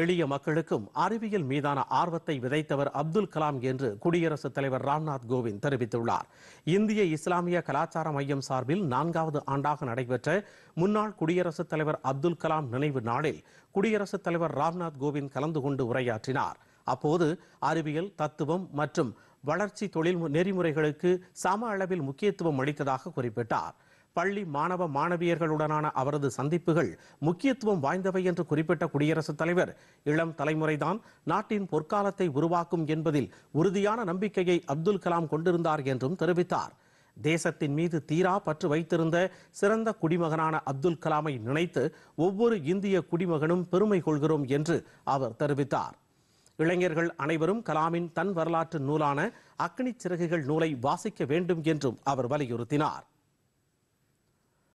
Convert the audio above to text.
எளிய மக்களுக்கும் அறிவியல் மீதான ஆர்வத்தை விதைத்தவர் அப்துல் கலாம் என்று குடியரசுத் தலைவர் ராம்நாத் கோவிந்த் தெரிவித்துள்ளார் இந்திய இஸ்லாமிய கலாச்சார மையம் சார்பில் நான்காவது ஆண்டாக நடைபெற்ற முன்னாள் குடியரசுத் தலைவர் அப்துல் கலாம் நினைவு நாளில் குடியரசுத் தலைவர் ராம்நாத் கோவிந்த் கலந்து கொண்டு உரையாற்றினார் அப்போது அறிவியல் தத்துவம் மற்றும் வளர்ச்சி தொழில் நெறிமுறைகளுக்கு சம அளவில் முக்கியத்துவம் அளித்ததாக குறிப்பிட்டார் பள்ளி மாணவ மாணவியர்களுடனான அவரது சந்திப்புகள் முக்கியத்துவம் வாய்ந்தவை என்று குறிப்பிட்ட குடியரசுத் தலைவர் இளம் தலைமுறைதான் நாட்டின் பொற்காலத்தை உருவாக்கும் என்பதில் உறுதியான நம்பிக்கையை அப்துல் கலாம் கொண்டிருந்தார் என்றும் தெரிவித்தார் தேசத்தின் மீது தீரா பற்று வைத்திருந்த சிறந்த குடிமகனான அப்துல் கலாமை நினைத்து ஒவ்வொரு இந்திய குடிமகனும் பெருமை கொள்கிறோம் என்று அவர் தெரிவித்தார் இளைஞர்கள் அனைவரும் கலாமின் தன் வரலாற்று நூலான அக்னி சிறகுகள் நூலை வாசிக்க வேண்டும் என்றும் அவர் வலியுறுத்தினார்